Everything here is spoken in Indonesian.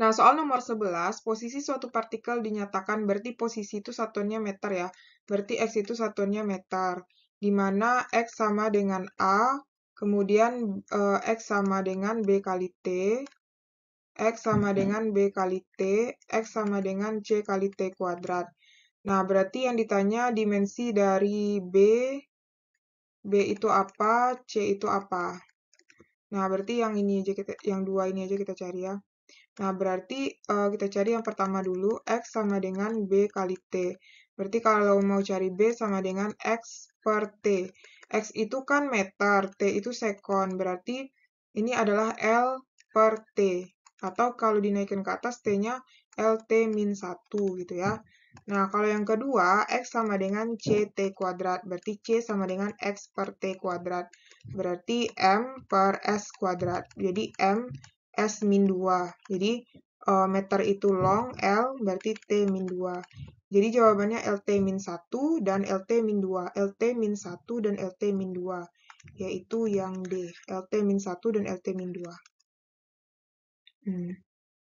Nah, soal nomor 11, posisi suatu partikel dinyatakan berarti posisi itu satunya meter ya. Berarti X itu satunya meter. Di mana X sama dengan A, kemudian eh, X sama dengan B kali T, X sama dengan B kali T, X sama dengan C kali T kuadrat. Nah, berarti yang ditanya dimensi dari B, B itu apa, C itu apa. Nah, berarti yang ini aja kita, yang dua ini aja kita cari ya. Nah, berarti uh, kita cari yang pertama dulu, X sama dengan B kali T. Berarti kalau mau cari B sama dengan X per T. X itu kan meter, T itu sekon. Berarti ini adalah L per T. Atau kalau dinaikin ke atas, T-nya LT min 1 gitu ya. Nah, kalau yang kedua, X sama dengan CT kuadrat. Berarti C sama dengan X per T kuadrat. Berarti M per S kuadrat. Jadi M S min 2. Jadi uh, meter itu long, L berarti T min 2. Jadi jawabannya LT min 1 dan LT min 2. LT min 1 dan LT min 2. Yaitu yang D. LT min 1 dan LT min 2. Hmm.